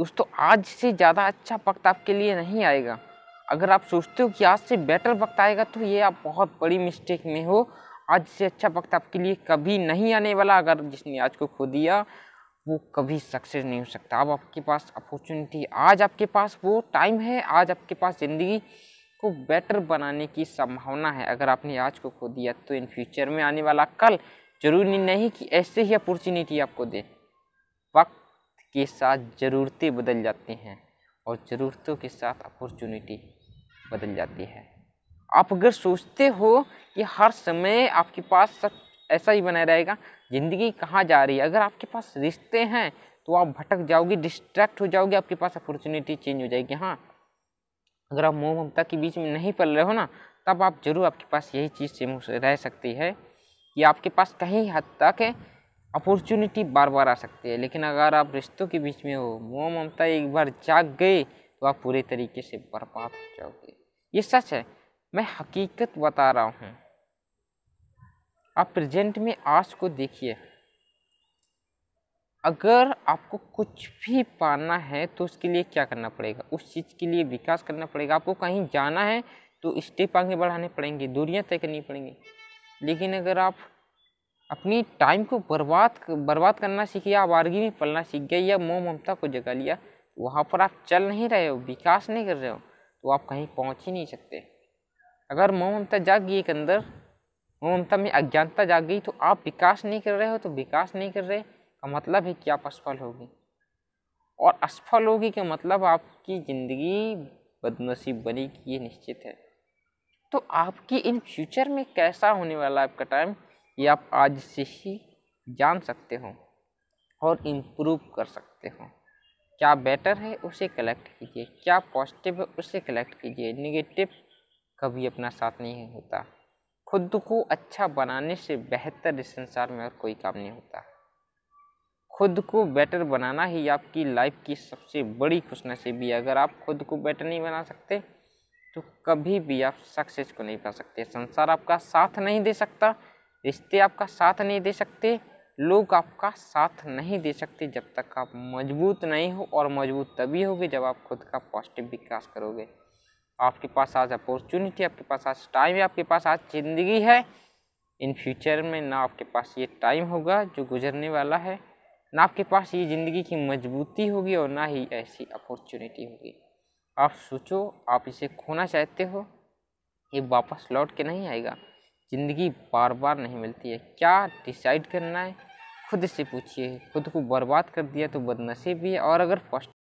दोस्तों आज से ज़्यादा अच्छा वक्त आपके लिए नहीं आएगा अगर आप सोचते हो कि आज से बेटर वक्त आएगा तो ये आप बहुत बड़ी मिस्टेक में हो आज से अच्छा वक्त आपके लिए कभी नहीं आने वाला अगर जिसने आज को खो दिया वो कभी सक्सेस नहीं हो सकता अब आपके पास अपॉर्चुनिटी आज आपके पास वो टाइम है आज आपके पास ज़िंदगी को बेटर बनाने की संभावना है अगर आपने आज को खो दिया तो इन फ्यूचर में आने वाला कल जरूरी नहीं कि ऐसे ही अपॉर्चुनिटी आपको दे वक्त के साथ ज़रूरतें बदल जाती हैं और ज़रूरतों के साथ अपॉर्चुनिटी बदल जाती है आप अगर सोचते हो कि हर समय आपके पास सब ऐसा ही बना रहेगा ज़िंदगी कहाँ जा रही है अगर आपके पास रिश्ते हैं तो आप भटक जाओगे डिस्ट्रैक्ट हो जाओगे आपके पास अपॉर्चुनिटी चेंज हो जाएगी हाँ अगर आप मोह ममता के बीच में नहीं पल रहे हो ना तब आप ज़रूर आपके पास यही चीज़ से रह सकती है कि आपके पास कहीं हद तक अपॉर्चुनिटी बार बार आ सकती है लेकिन अगर आप रिश्तों के बीच में हो मोह ममता एक बार जाग गए तो आप पूरे तरीके से बर्बाद हो जाओगे ये सच है मैं हकीकत बता रहा हूँ आप प्रेजेंट में आज को देखिए अगर आपको कुछ भी पाना है तो उसके लिए क्या करना पड़ेगा उस चीज़ के लिए विकास करना पड़ेगा आपको कहीं जाना है तो स्टेप आगे बढ़ाने पड़ेंगे दूरियां तय करनी पड़ेंगी लेकिन अगर आप अपनी टाइम को बर्बाद बर्बाद करना सीख गया आवारगी में पलना सीख गया या मोह ममता को जगा लिया वहाँ पर आप चल नहीं रहे हो विकास नहीं कर रहे हो तो आप कहीं पहुँच ही नहीं सकते अगर मोह ममता जाग गई एक अंदर मोह ममता में अज्ञानता जाग गई तो आप विकास नहीं कर रहे हो तो विकास नहीं कर रहे का मतलब है कि आप असफल होगी और असफल होगी का मतलब आपकी ज़िंदगी बदनसीब बनेगी ये निश्चित है तो आपकी इन फ्यूचर में कैसा होने वाला है आपका टाइम ये आप आज से ही जान सकते हो और इम्प्रूव कर सकते हो क्या बेटर है उसे कलेक्ट कीजिए क्या पॉजिटिव है उसे कलेक्ट कीजिए निगेटिव कभी अपना साथ नहीं होता खुद को अच्छा बनाने से बेहतर इस संसार में और कोई काम नहीं होता खुद को बेटर बनाना ही आपकी लाइफ की सबसे बड़ी खुशनसीबी है अगर आप खुद को बेटर नहीं बना सकते तो कभी भी आप सक्सेस को नहीं पा सकते संसार आपका साथ नहीं दे सकता रिश्ते आपका साथ नहीं दे सकते लोग आपका साथ नहीं दे सकते जब तक आप मजबूत नहीं हो और मजबूत तभी होगे जब आप खुद का पॉजिटिव विकास करोगे आपके पास आज अपॉर्चुनिटी आपके पास आज टाइम है आपके पास आज ज़िंदगी है इन फ्यूचर में ना आपके पास ये टाइम होगा जो गुजरने वाला है ना आपके पास ये ज़िंदगी की मजबूती होगी और ना ही ऐसी अपॉर्चुनिटी होगी आप सोचो आप इसे खोना चाहते हो ये वापस लौट के नहीं आएगा ज़िंदगी बार बार नहीं मिलती है क्या डिसाइड करना है खुद से पूछिए खुद को बर्बाद कर दिया तो बदनसीब भी है और अगर फर्स्ट